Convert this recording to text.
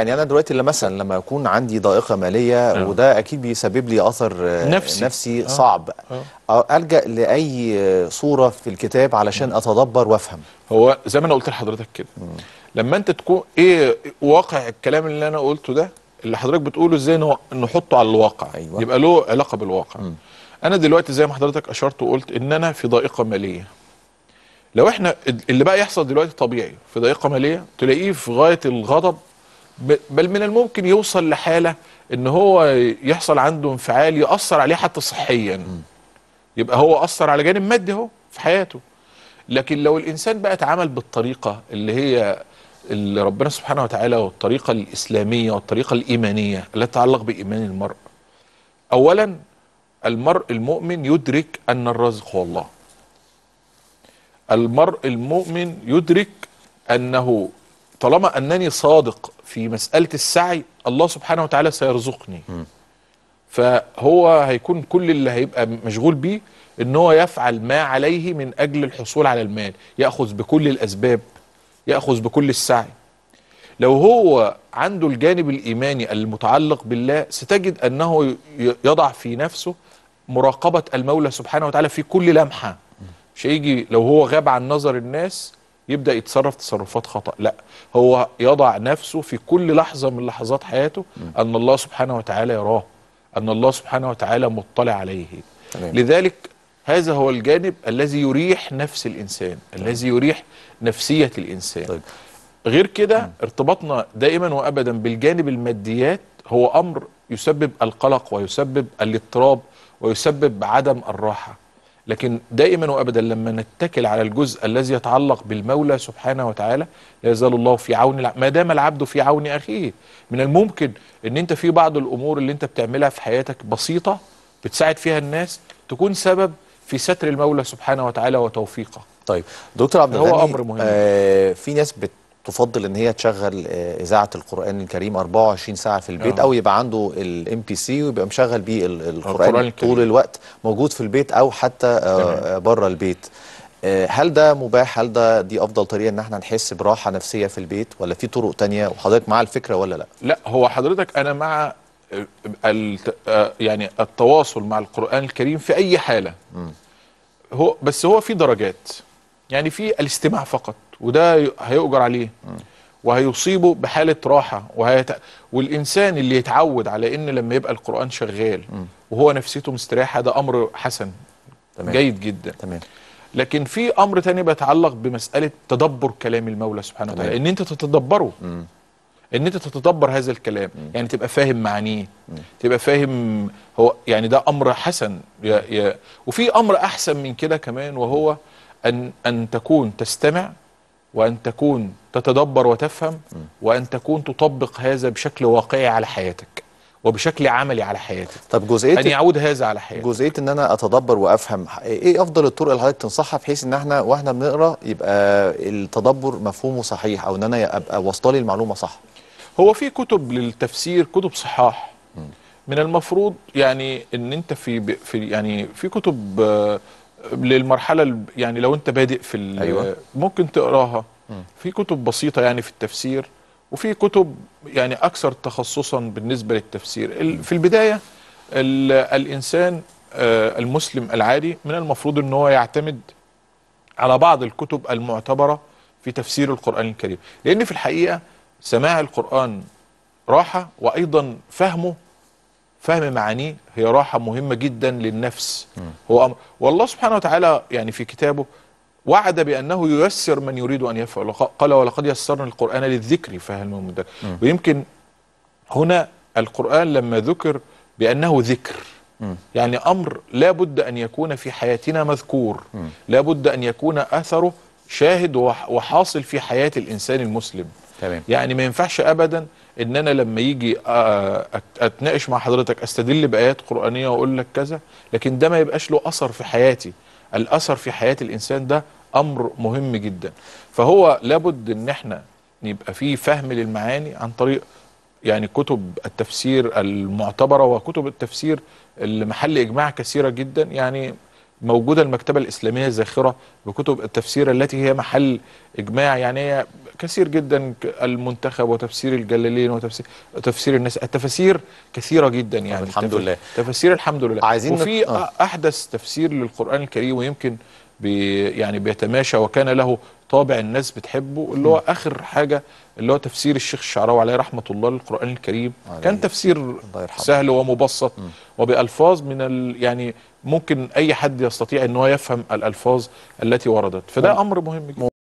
يعني انا دلوقتي اللي مثلا لما يكون عندي ضائقه ماليه أه. وده اكيد بيسبب لي اثر آه، نفسي, نفسي أه. صعب أه. الجا لاي صوره في الكتاب علشان اتدبر وافهم هو زي ما انا قلت لحضرتك كده م. لما انت تكون ايه واقع الكلام اللي انا قلته ده اللي حضرتك بتقوله ازاي نحطه على الواقع أيوة. يبقى له علاقه بالواقع م. انا دلوقتي زي ما حضرتك اشرت وقلت ان انا في ضائقه ماليه لو احنا اللي بقى يحصل دلوقتي طبيعي في ضائقه ماليه تلاقيه في غايه الغضب بل من الممكن يوصل لحاله ان هو يحصل عنده انفعال ياثر عليه حتى صحيا يبقى هو اثر على جانب مادي اهو في حياته لكن لو الانسان بقى اتعامل بالطريقه اللي هي اللي ربنا سبحانه وتعالى والطريقه الاسلاميه والطريقه الايمانيه اللي تتعلق بايمان المرء اولا المرء المؤمن يدرك ان الرزق هو الله المرء المؤمن يدرك انه طالما أنني صادق في مسألة السعي الله سبحانه وتعالى سيرزقني م. فهو هيكون كل اللي هيبقى مشغول بيه ان هو يفعل ما عليه من اجل الحصول على المال ياخذ بكل الاسباب ياخذ بكل السعي لو هو عنده الجانب الايماني المتعلق بالله ستجد انه يضع في نفسه مراقبه المولى سبحانه وتعالى في كل لمحه مش هيجي لو هو غاب عن نظر الناس يبدا يتصرف تصرفات خطا لا هو يضع نفسه في كل لحظه من لحظات حياته ان الله سبحانه وتعالى يراه ان الله سبحانه وتعالى مطلع عليه تمام. لذلك هذا هو الجانب الذي يريح نفس الانسان طيب. الذي يريح نفسيه الانسان طيب. غير كده ارتباطنا دائما وابدا بالجانب الماديات هو امر يسبب القلق ويسبب الاضطراب ويسبب عدم الراحه لكن دائما وابدا لما نتكل على الجزء الذي يتعلق بالمولى سبحانه وتعالى لا يزال الله في عون الع... ما دام العبد في عون اخيه من الممكن ان انت في بعض الامور اللي انت بتعملها في حياتك بسيطه بتساعد فيها الناس تكون سبب في ستر المولى سبحانه وتعالى وتوفيقه طيب دكتور عبد الغني هو امر مهم آه في ناس بت تفضل ان هي تشغل آه، اذاعه القران الكريم 24 ساعه في البيت أوه. او يبقى عنده الام بي سي ويبقى مشغل بيه القران, القرآن طول الوقت موجود في البيت او حتى آه، آه، بره البيت هل ده مباح هل ده دي افضل طريقه ان احنا نحس براحه نفسيه في البيت ولا في طرق تانية وحضرتك مع الفكره ولا لا لا هو حضرتك انا مع يعني التواصل مع القران الكريم في اي حاله م. هو بس هو في درجات يعني في الاستماع فقط وده هيؤجر عليه وهيصيبه بحاله راحه وهيت... والانسان اللي يتعود على ان لما يبقى القران شغال وهو نفسيته مستريحه ده امر حسن تمام. جيد جدا تمام لكن في امر تاني بيتعلق بمساله تدبر كلام المولى سبحانه وتعالى ان انت تتدبره م. ان انت تتدبر هذا الكلام م. يعني تبقى فاهم معانيه تبقى فاهم هو يعني ده امر حسن يا يا وفي امر احسن من كده كمان وهو ان ان تكون تستمع وأن تكون تتدبر وتفهم وأن تكون تطبق هذا بشكل واقعي على حياتك وبشكل عملي على حياتك طب جزئيه ان يعود هذا على حياتك جزئيه ان انا اتدبر وافهم ايه افضل الطرق اللي حضرتك تنصحها بحيث ان احنا واحنا بنقرا يبقى التدبر مفهومه صحيح او ان انا ابقى واصله لي المعلومه صح هو في كتب للتفسير كتب صحاح من المفروض يعني ان انت في في يعني في كتب آه، للمرحله يعني لو انت بادئ في أيوة. ممكن تقراها في كتب بسيطه يعني في التفسير وفي كتب يعني اكثر تخصصا بالنسبه للتفسير في البدايه الانسان آه، المسلم العادي من المفروض ان هو يعتمد على بعض الكتب المعتبره في تفسير القران الكريم لان في الحقيقه سماع القران راحه وايضا فهمه فهم معانيه هي راحه مهمه جدا للنفس هو أمر والله سبحانه وتعالى يعني في كتابه وعد بانه ييسر من يريد ان يفعل قال ولقد يسرنا القران للذكر فهل من مدكر ويمكن هنا القران لما ذكر بانه ذكر يعني امر لا بد ان يكون في حياتنا مذكور لا بد ان يكون اثره شاهد وحاصل في حياه الانسان المسلم تمام. يعني ما ينفعش ابدا ان انا لما يجي آه، اتناقش مع حضرتك استدل بايات قرانيه واقول لك كذا لكن ده ما يبقاش له اثر في حياتي الاثر في حياه الانسان ده امر مهم جدا فهو لابد ان احنا يبقى في فهم للمعاني عن طريق يعني كتب التفسير المعتبره وكتب التفسير اللي محل اجماع كثيره جدا يعني موجوده المكتبه الاسلاميه زاخره بكتب التفسير التي هي محل اجماع يعني هي كثير جدا المنتخب وتفسير الجلالين وتفسير تفسير الناس التفاسير كثيره جدا يعني الحمد لله تفاسير الحمد لله عايزين وفي آه. احدث تفسير للقران الكريم ويمكن بي يعني بيتماشى وكان له طابع الناس بتحبه اللي هو اخر حاجه اللي هو تفسير الشيخ الشعراوي عليه رحمه الله للقران الكريم كان تفسير سهل ومبسط م. وبالفاظ من ال يعني ممكن اي حد يستطيع ان هو يفهم الالفاظ التي وردت فده م. امر مهم جدا